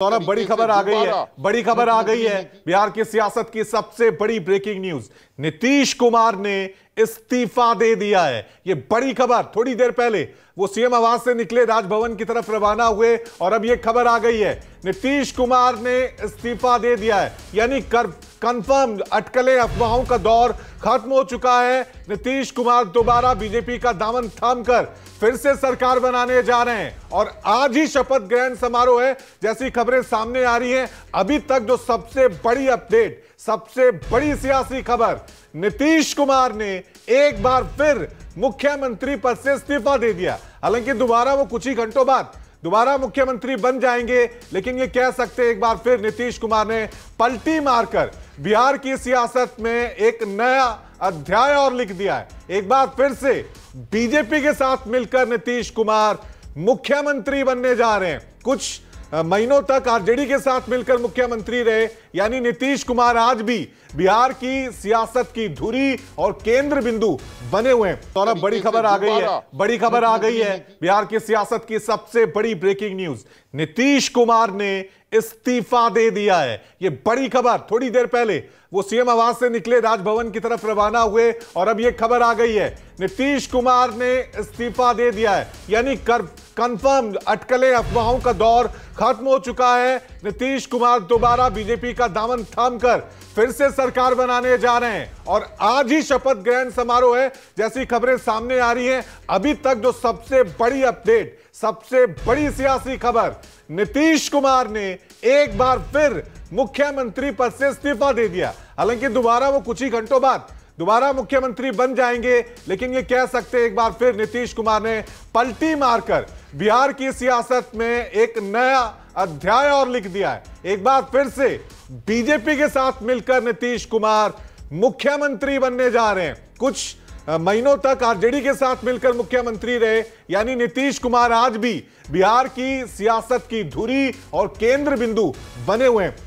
तो सौरभ बड़ी खबर आ गई है बड़ी खबर आ गई है बिहार की सियासत की सबसे बड़ी ब्रेकिंग न्यूज नीतीश कुमार ने इस्तीफा दे दिया है ये बड़ी खबर थोड़ी देर पहले वो सीएम आवास से निकले राजभवन की तरफ रवाना हुए और अब ये खबर आ गई है नीतीश कुमार ने इस्तीफा दे दिया है यानी कंफर्म अटकले अफवाहों का दौर खत्म हो चुका है नीतीश कुमार दोबारा बीजेपी का दामन थाम कर फिर से सरकार बनाने जा रहे हैं और आज ही शपथ ग्रहण समारोह है जैसी खबरें सामने आ रही हैं अभी तक जो सबसे बड़ी अपडेट सबसे बड़ी सियासी खबर नीतीश कुमार ने एक बार फिर मुख्यमंत्री पद से इस्तीफा दे दिया हालांकि दोबारा वो कुछ ही घंटों बाद दोबारा मुख्यमंत्री बन जाएंगे लेकिन ये कह सकते एक बार फिर नीतीश कुमार ने पलटी मारकर बिहार की सियासत में एक नया अध्याय और लिख दिया है एक बार फिर से बीजेपी के साथ मिलकर नीतीश कुमार मुख्यमंत्री बनने जा रहे हैं कुछ महीनों तक आरजेडी के साथ मिलकर मुख्यमंत्री रहे यानी नीतीश कुमार आज भी बिहार की सियासत की धुरी और केंद्र बिंदु बने हुए हैं तो अब बड़ी खबर आ गई है बड़ी खबर आ गई है बिहार की सियासत की सबसे बड़ी ब्रेकिंग न्यूज नीतीश कुमार ने इस्तीफा दे दिया है यह बड़ी खबर थोड़ी देर पहले वो सीएम आवास से निकले राजभवन की तरफ रवाना हुए और अब यह खबर आ गई है नीतीश कुमार ने इस्तीफा दे दिया है यानी कर कंफर्म अटकलें अफवाहों का दौर खत्म हो चुका है नीतीश कुमार दोबारा बीजेपी का दामन थाम कर फिर से सरकार बनाने जा रहे हैं और आज ही शपथ ग्रहण समारोह है जैसी खबरें सामने आ रही हैं अभी तक जो सबसे बड़ी अपडेट सबसे बड़ी सियासी खबर नीतीश कुमार ने एक बार फिर मुख्यमंत्री पद से इस्तीफा दे दिया हालांकि दोबारा वो कुछ ही घंटों बाद दोबारा मुख्यमंत्री बन जाएंगे लेकिन ये कह सकते एक बार फिर नीतीश कुमार ने पलटी मारकर बिहार की सियासत में एक नया अध्याय और लिख दिया है एक बार फिर से बीजेपी के साथ मिलकर नीतीश कुमार मुख्यमंत्री बनने जा रहे हैं कुछ महीनों तक आरजेडी के साथ मिलकर मुख्यमंत्री रहे यानी नीतीश कुमार आज भी बिहार की सियासत की धुरी और केंद्र बिंदु बने हुए हैं